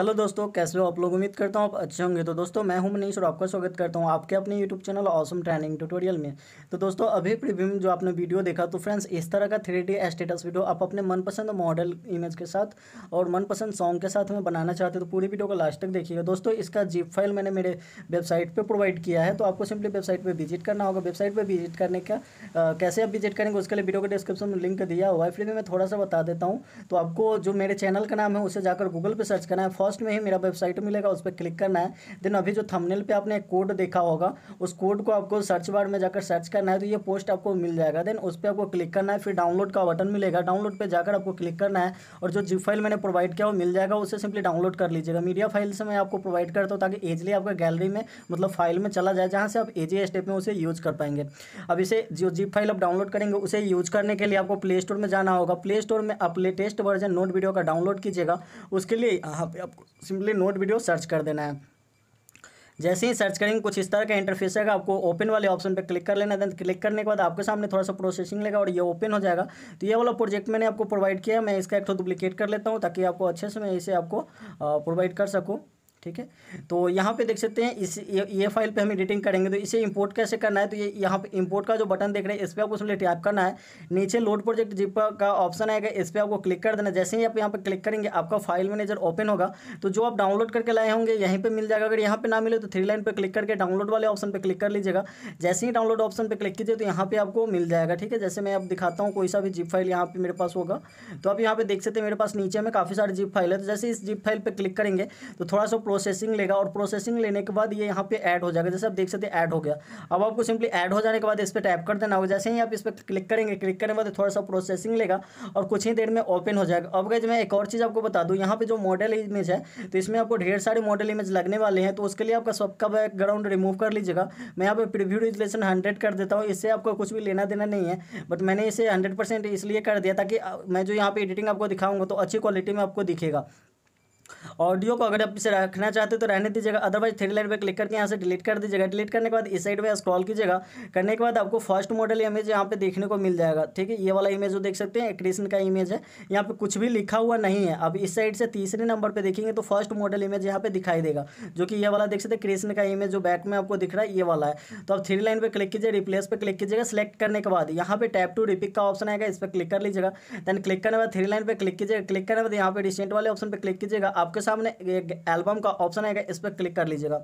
hello दोस्तों कैसे हो आप लोग उम्मीद करता हूँ आप अच्छे होंगे तो दोस्तों मैं हूं मनीष और आपका स्वागत करता हूँ आपके अपने YouTube channel awesome training tutorial में तो दोस्तों अभी प्रीव्यू में जो आपने वीडियो देखा तो फ्रेंड्स इस तरह का थ्री डी स्टेटस वीडियो आप अपने मनपसंद मॉडल इमेज के साथ और मनपसंद सॉन्ग के साथ में बनाना चाहते हो तो पूरी वीडियो को लास्ट तक देखिएगा दोस्तों इसका जीप फाइल मैंने मेरे वेबसाइट पर प्रोवाइड किया है तो आपको सिंपली वेबसाइट पर विजिट करना होगा वेबसाइट पर विजिट करने का कैसे आप विजिट करेंगे उसके लिए वीडियो को डिस्क्रिप्शन में लिंक दिया हुआ है फिर भी मैं थोड़ा सा बता देता हूँ तो आपको जो मेरे चैनल का नाम है उसे जाकर गूगल पर सर्च करना है फर्स्ट में ही मेरा वेबसाइट मिलेगा उस पर क्लिक करना है देन अभी जो थंबनेल पे आपने कोड देखा होगा उस कोड को आपको सर्च बार में जाकर सर्च करना है तो ये पोस्ट आपको मिल जाएगा देन उस पर आपको क्लिक करना है फिर डाउनलोड का बटन मिलेगा डाउनलोड पर जाकर आपको क्लिक करना है और जो जिप फाइल मैंने प्रोवाइड किया वो मिल जाएगा उसे सिंपली डाउनलोड कर लीजिएगा मीडिया फाइल से मैं आपको प्रोवाइड करता हूँ ताकि एजली आपका गैलरी में मतलब फाइल में चला जाए जहाँ से आप एजी स्टेप में उसे यूज कर पाएंगे अब इसे जो जीप फाइल आप डाउनलोड करेंगे उसे यूज करने के लिए आपको प्ले स्टोर में जाना होगा प्ले स्टोर में आप लेटेस्ट वर्जन नोट वीडियो का डाउनलोड कीजिएगा उसके लिए यहाँ पे आपको सिंपली नोट वीडियो सर्च कर देना है जैसे ही सर्च करेंगे कुछ इस तरह का इंटरफेस आएगा आपको ओपन वाले ऑप्शन पर क्लिक कर लेना देन क्लिक करने के बाद आपके सामने थोड़ा सा प्रोसेसिंग लेगा और ये ओपन हो जाएगा तो ये वाला प्रोजेक्ट मैंने आपको प्रोवाइड किया है मैं इसका एक डुप्लीकेट कर लेता हूँ ताकि आपको अच्छे से मैं इसे आपको प्रोवाइड कर सकूँ ठीक है तो यहाँ पे देख सकते हैं इस ये, ये फाइल पे हम एडिटिंग करेंगे तो इसे इंपोर्ट कैसे करना है तो ये यहाँ पे इंपोर्ट का जो बटन देख रहे हैं इस पर आपको उसमें टैप करना है नीचे लोड प्रोजेक्ट जिप का ऑप्शन आएगा इस पर आपको क्लिक कर देना जैसे ही आप यहाँ पे क्लिक करेंगे आपका फाइल मैनेजर ओपन होगा तो जो आप डाउनलोड करके लाए होंगे यहीं पर मिल जाएगा अगर यहाँ पर ना मिले तो थ्री लाइन पर क्लिक करके डाउनलोड वाले ऑप्शन पर क्लिक कर लीजिएगा जैसे ही डाउनलोड ऑप्शन पर क्लिक कीजिए तो यहाँ पर आपको मिल जाएगा ठीक है जैसे मैं आप दिखाता हूँ कोई सा भी जिप फाइल यहाँ पर मेरे पास होगा तो आप यहाँ पर देख सकते हैं मेरे पास नीचे में काफ़ी सारे जिप फाइल है तो जैसे इस जिप फाइल पर क्लिक करेंगे तो थोड़ा सा प्रोसेसिंग लेगा और प्रोसेसिंग लेने के बाद ये यहाँ पे ऐड हो जाएगा जैसे आप देख सकते हैं ऐड हो गया अब आपको सिंपली ऐड हो जाने के बाद इस पर टैप कर देना होगा जैसे ही आप इस पर क्लिक करेंगे क्लिक करने के बाद थोड़ा सा प्रोसेसिंग लेगा और कुछ ही देर में ओपन हो जाएगा अब गए मैं एक और चीज़ आपको बता दूँ यहाँ पर जो मॉडल इमेज है तो इसमें आपको ढेर सारे मॉडल इमेज लगने वाले हैं तो उसके लिए आपका सबका बैकग्राउंड रिमूव कर लीजिएगा मैं यहाँ पर प्रिव्यू रिजलेशन हंड्रेड कर देता हूँ इससे आपको कुछ भी लेना देना नहीं है बट मैंने इसे हंड्रेड इसलिए कर दिया ताकि मैं जो यहाँ पर एडिटिंग आपको दिखाऊंगा तो अच्छी क्वालिटी में आपको दिखेगा ऑडियो को अगर आप इसे रखना चाहते हो तो रहने दीजिएगा अदरवाइज थ्री लाइन पर क्लिक करके यहाँ से डिलीट कर दीजिएगा डिलीट करने के बाद इस साइड पर स्क्रॉल कीजिएगा करने के बाद आपको फर्स्ट मॉडल इमेज यहाँ पे देखने को मिल जाएगा ठीक है ये वाला इमेज जो देख सकते हैं कृष्ण का इमेज है यहाँ पे कुछ भी लिखा हुआ नहीं है अब इस साइड से तीसरे नंबर पर देखेंगे तो फर्स्ट मॉडल इमेज यहाँ पे दिखाई देगा जो कि ये वाला देख सकते हैं कृष्ण का इमेज जो बैक में आपको दिख रहा है ये वाला है तो आप थ्री लाइन पर क्लिक कीजिए रिप्लेस पर क्लिक कीजिएगा सेलेक्ट करने के बाद यहाँ पे टैप टू रिपिक का ऑप्शन आएगा इस पर क्लिक कर लीजिएगा देन क्लिक करने के बाद थ्री लाइन पर क्लिक कीजिएगा क्लिक करने के बाद यहाँ पे रिसेंट वाले ऑप्शन पर क्लिक कीजिएगा आपके सामने एक एल्बम का ऑप्शन आएगा इस पर क्लिक कर लीजिएगा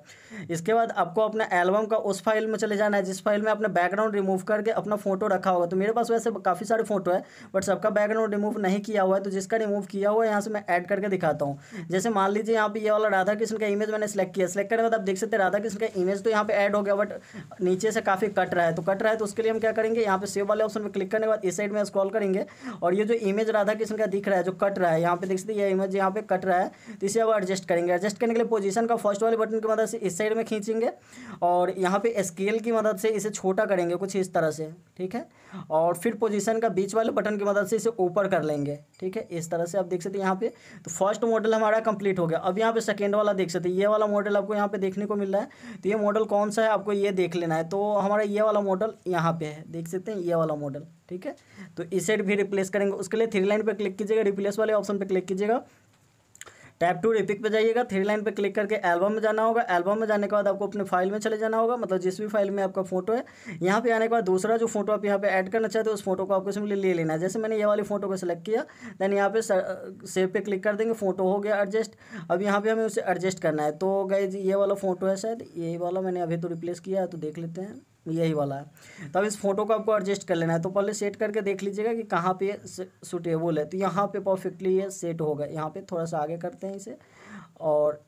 इसके बाद आपको अपने एल्बम का उस फाइल में चले जाना है जिस फाइल में आपने बैकग्राउंड रिमूव करके अपना फोटो रखा होगा तो मेरे पास वैसे काफ़ी सारे फोटो है बट सबका बैकग्राउंड रिमूव नहीं किया हुआ है तो जिसका रिमूव किया हुआ है यहाँ से मैं ऐड करके दिखाता हूँ जैसे मान लीजिए यहाँ पे ये वाला राधा कृष्ण का इमेज मैंने सेलेक्ट किया सेलेक्ट करने के बाद आप देख सकते हैं राधा कृष्ण का इमेज तो यहाँ पे ऐड हो गया बट नीचे से काफ़ी कट रहा है तो कट रहा है तो उसके लिए हम क्या करेंगे यहाँ पे सेव वाले ऑप्शन पर क्लिक करने के बाद इस साइड में स्क्रॉल करेंगे और ये जो इमेज राधा कृष्ण का दिख रहा है जो कट रहा है यहाँ पे देख सकते हैं ये इमेज यहाँ पे कट रहा है तो इसे अब एडजस्ट करेंगे एडजस्ट करने के लिए पोजीशन का फर्स्ट वाले बटन की मदद से इस साइड में खींचेंगे और यहाँ पे स्केल की मदद से इसे छोटा करेंगे कुछ इस तरह से ठीक है और फिर पोजीशन का बीच वाले बटन की मदद से इसे ऊपर कर लेंगे ठीक है इस तरह से आप देख सकते हैं यहाँ पे तो फर्स्ट मॉडल हमारा कंप्लीट हो गया अब यहाँ पे सेकेंड वाला देख सकते हैं ये वाला मॉडल आपको यहाँ पे देखने को मिल रहा है तो ये मॉडल कौन सा है आपको ये देख लेना है तो हमारा ये वाला मॉडल यहाँ पे है देख सकते हैं ये वाला मॉडल ठीक है तो इस साइड भी रिप्लेस करेंगे उसके लिए थ्री लाइन पर क्लिक कीजिएगा रिप्लेस वाले ऑप्शन पर क्लिक कीजिएगा टैप टू रिपिक पे जाइएगा थ्री लाइन पे क्लिक करके एल्बम में जाना होगा एल्बम में जाने के बाद आपको अपने फाइल में चले जाना होगा मतलब जिस भी फाइल में आपका फोटो है यहाँ पे आने के बाद दूसरा जो फोटो आप यहाँ पे ऐड करना चाहते हो उस फोटो को आपको सिंपली ले लेना है जैसे मैंने ये वाली फोटो को सिलेक्ट किया देन यहाँ पे सेव पे क्लिक कर देंगे फोटो हो गया एडजस्ट अब यहाँ पे हमें उसे एडजस्ट करना है तो गई ये वाला फोटो है शायद ये वाला मैंने अभी तो रिप्लेस किया है तो देख लेते हैं यही वाला है तब तो इस फोटो को आपको एडजस्ट कर लेना है तो पहले सेट करके देख लीजिएगा कि कहाँ पे सुटेबल है तो यहाँ पे परफेक्टली ये सेट होगा यहाँ पे थोड़ा सा आगे करते हैं इसे और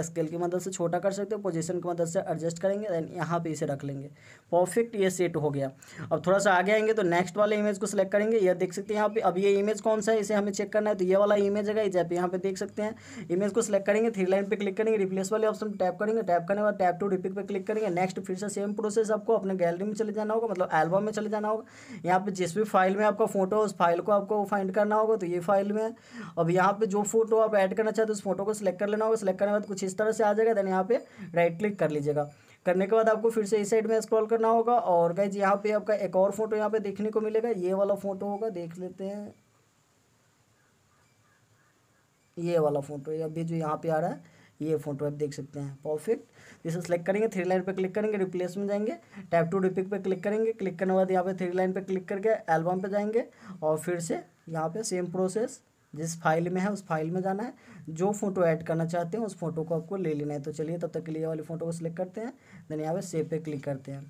स्केल की मदद से छोटा कर सकते हो पोजीशन की मदद से एडजस्ट करेंगे देन यहाँ पे इसे रख लेंगे परफेक्ट ये सेट हो गया अब थोड़ा सा आगे आएंगे तो नेक्स्ट वाले इमेज को सिलेक्ट करेंगे ये देख सकते हैं यहाँ पे अब ये इमेज कौन सा है इसे हमें चेक करना है तो ये वाला इमेज है जैसे यहाँ पे देख सकते हैं इमेज को सिलेक्ट करेंगे थ्री लाइन पर क्लिक करेंगे रिप्लेस वाले ऑप्शन टैप करेंगे टैप करने बाद टैप टू रिपीट पर क्लिक करेंगे नेक्स्ट फिर से सेम प्रोसेस आपको अपने गैलरी में चले जाना होगा मतलब एल्बम में चले जाना होगा यहाँ पर जिस भी फाइल में आपका फोटो उस फाइल को आपको फाइंड करना होगा तो ये फाइल में अब यहाँ पर जो फोटो आप ऐड करना चाहते हो उस फोटो को सिलेक्ट कर लेना होगा सिलेक्ट करने के बाद कुछ कुछ इस तरह से आ जाएगा देन यहाँ पे राइट क्लिक कर लीजिएगा करने के बाद आपको फिर से इस साइड में स्क्रॉल करना होगा और गाइज यहाँ पे आपका एक और फोटो यहाँ पे देखने को मिलेगा ये वाला फोटो होगा देख लेते हैं ये वाला फोटो ये अभी जो यहाँ पे आ रहा है ये फोटो आप देख सकते हैं परफेक्ट जिसे सेलेक्ट करेंगे थ्री लाइन पे क्लिक करेंगे रिप्लेस में जाएंगे टैप टू रिपिक पे क्लिक करेंगे क्लिक करने के बाद यहाँ पे थ्री लाइन पे क्लिक करके एल्बम पे जाएंगे और फिर से यहाँ पे सेम प्रोसेस जिस फाइल में है उस फाइल में जाना है जो फोटो ऐड करना चाहते हैं उस फोटो को आपको ले लेना है तो चलिए तब तक के लिए वाली फ़ोटो को सिलेक्ट करते हैं देन यहाँ पे सेव पे क्लिक करते हैं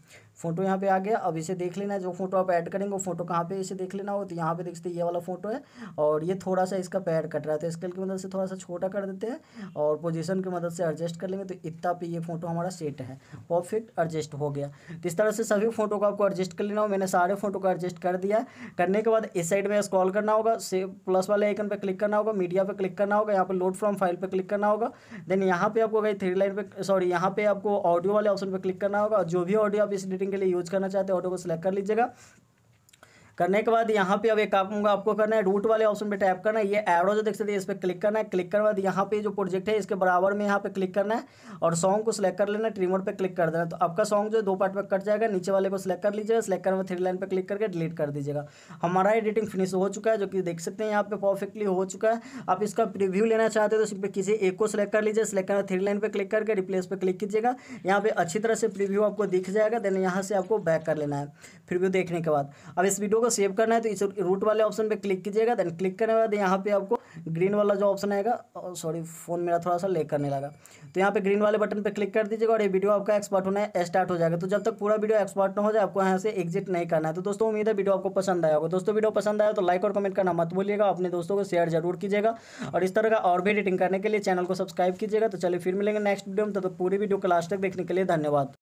फोटो यहाँ पे आ गया अब इसे देख लेना है जो फोटो आप ऐड करेंगे वो फोटो कहाँ पे इसे देख लेना हो तो यहाँ पे देखते ये वाला फोटो है और ये थोड़ा सा इसका पैड कट रहा था स्केल की मदद से थोड़ा सा छोटा कर देते हैं और पोजीशन की मदद से एडजस्ट कर लेंगे तो इतना पे ये फोटो हमारा सेट है परफेक्ट एडजस्ट हो गया तो इस तरह से सभी फोटो को आपको एडजस्ट कर लेना हो मैंने सारे फोटो को एडजस्ट कर दिया करने के बाद इस साइड में स्क्रॉल करना होगा सेव प्लस वाले आइकन पर क्लिक करना होगा मीडिया पर क्लिक करना होगा यहाँ पर लोड फ्रॉम फाइल पर क्लिक करना होगा देन यहाँ पे आपको गई थ्री लाइन पे सॉरी यहाँ पे आपको ऑडियो वाले ऑप्शन पर क्लिक करना होगा जो भी ऑडियो आप इस एडिटिंग के लिए यूज करना चाहते हैं ऑडियो को सिलेक्ट कर लीजिएगा करने के बाद यहाँ पे अब एक काम आपको करना है रूट वाले ऑप्शन पे टैप करना है ये एरो जो देख सकते हैं इस पर क्लिक करना है क्लिक करने बाद यहाँ पे जो प्रोजेक्ट है इसके बराबर में यहाँ पे क्लिक करना है और सॉन्ग को सिलेक्ट कर लेना है ट्रिमर पे क्लिक कर देना तो आपका सॉन्ग जो दो पार्ट में कट जाएगा नीचे वाले को सिलेक्ट कर लीजिएगा सिलेक्ट करने थ्री लाइन पर क्लिक करके डिलीट कर दीजिएगा हमारा एडिटिंग फिनिश हो चुका है जो कि देख सकते हैं यहाँ पे परफेक्टली हो चुका है आप इसका प्रिव्यू लेना चाहते हो तो सिर्फ किसी एक को सिलेक्ट कर लीजिए सिलेक्ट करना थ्री लाइन पर क्लिक करके रिप्लेस पर क्लिक कीजिएगा यहाँ पे अच्छी तरह से प्रिव्यू आपको दिख जाएगा देन यहाँ से आपको बैक कर लेना है प्रिव्यू देखने के बाद अब इस वीडियो को सेव करना है तो इस रूट वाले ऑप्शन पे क्लिक कीजिएगा देन क्लिक करने के बाद यहाँ पे आपको ग्रीन वाला जो ऑप्शन आएगा सॉरी फोन मेरा थोड़ा सा लेक करने लगा तो यहाँ पे ग्रीन वाले बटन पे क्लिक कर दीजिएगा और ये वीडियो आपका एक्सपर्ट होना है स्टार्ट हो जाएगा तो जब तक पूरा वीडियो एक्सपर्ट ना हो जाए आपको यहाँ से एग्जिट नहीं करना है तो दोस्तों उम्मीद है वीडियो आपको पसंद आया होगा दोस्तों वीडियो पसंद आया तो लाइक और कमेंट करना मत भूलिएगा अपने दोस्तों को शेयर जरूर कीजिएगा और इस तरह का और भी एडिटिंग करने के लिए चैनल को सब्सक्राइब कीजिएगा तो चलिए फिर मिलेंगे नेक्स्ट वीडियो में तो पूरी वीडियो को लास्ट तक देखने के लिए धन्यवाद